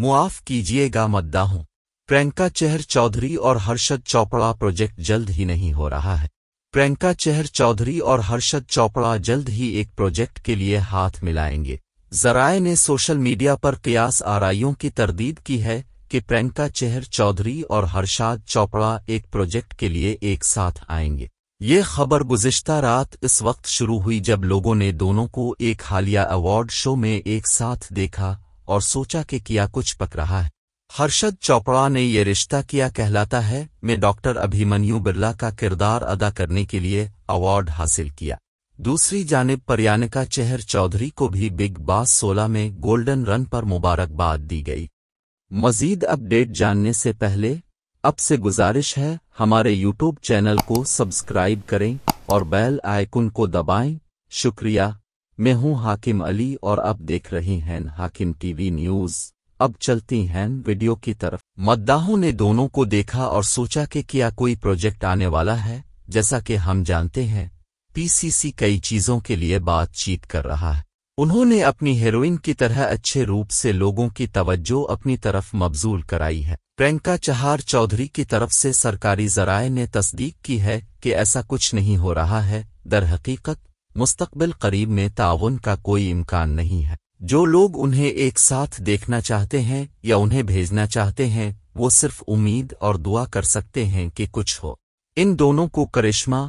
मुआफ कीजिएगा मद्दा हूं प्रियंका चहर चौधरी और हर्षद चौपड़ा प्रोजेक्ट जल्द ही नहीं हो रहा है प्रियंका चहर चौधरी और हर्षद चौपड़ा जल्द ही एक प्रोजेक्ट के लिए हाथ मिलाएंगे जराए ने सोशल मीडिया पर कयास आराइयों की तरदीद की है कि प्रियंका चहर चौधरी और हर्षाद चौपड़ा एक प्रोजेक्ट के लिए एक साथ आएंगे ये खबर गुजश्ता रात इस वक्त शुरू हुई जब लोगों ने दोनों को एक हालिया अवार्ड शो में एक साथ देखा और सोचा कि किया कुछ पक रहा है हर्षद चौपड़ा ने ये रिश्ता किया कहलाता है में डॉक्टर अभिमन्यु बिरला का किरदार अदा करने के लिए अवार्ड हासिल किया दूसरी जानब परियानिका चेहर चौधरी को भी बिग बॉस सोलह में गोल्डन रन पर मुबारकबाद दी गई मजीद अपडेट जानने से पहले अब से गुजारिश है हमारे यूट्यूब चैनल को सब्सक्राइब करें और बेल आइकन को दबाएं शुक्रिया मैं हूं हाकिम अली और आप देख रहे हैं हाकिम टीवी न्यूज अब चलती हैं वीडियो की तरफ मद्दाहों ने दोनों को देखा और सोचा कि क्या कोई प्रोजेक्ट आने वाला है जैसा कि हम जानते हैं पीसीसी कई चीजों के लिए बातचीत कर रहा है उन्होंने अपनी हेरोइन की तरह अच्छे रूप से लोगों की तवज्जो अपनी तरफ मबजूल कराई है प्रियंका चहार चौधरी की तरफ से सरकारी ज़राये ने तस्दीक की है कि ऐसा कुछ नहीं हो रहा है दरहकीकत मुस्तकबिल करीब में ताउन का कोई इम्कान नहीं है जो लोग उन्हें एक साथ देखना चाहते हैं या उन्हें भेजना चाहते हैं वो सिर्फ उम्मीद और दुआ कर सकते हैं कि कुछ हो इन दोनों को करिश्मा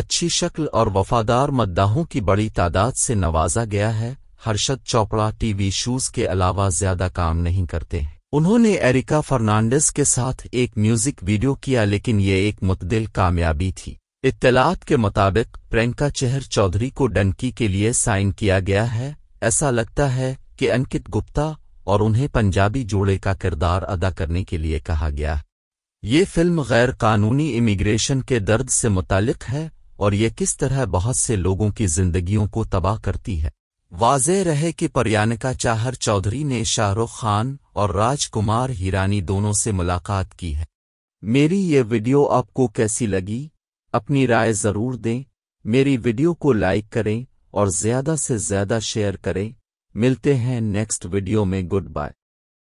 अच्छी शक्ल और वफादार मद्दाहों की बड़ी तादाद से नवाजा गया है हर्षद चोपड़ा टीवी शूज के अलावा ज्यादा काम नहीं करते हैं उन्होंने एरिका फर्नांडिस के साथ एक म्यूजिक वीडियो किया लेकिन ये एक मुतदिल कामयाबी थी इत्तलात के मुताबिक प्रियंका चहर चौधरी को डंकी के लिए साइन किया गया है ऐसा लगता है कि अंकित गुप्ता और उन्हें पंजाबी जोड़े का किरदार अदा करने के लिए कहा गया ये फिल्म गैर कानूनी इमिग्रेशन के दर्द से मुतालिक है और ये किस तरह बहुत से लोगों की जिंदगियों को तबाह करती है वाज रहे कि परियानिका चाहर चौधरी ने शाहरुख खान और राजकुमार हिरानी दोनों से मुलाकात की है मेरी ये वीडियो आपको कैसी लगी अपनी राय ज़रूर दें मेरी वीडियो को लाइक करें और ज़्यादा से ज़्यादा शेयर करें मिलते हैं नेक्स्ट वीडियो में गुड बाय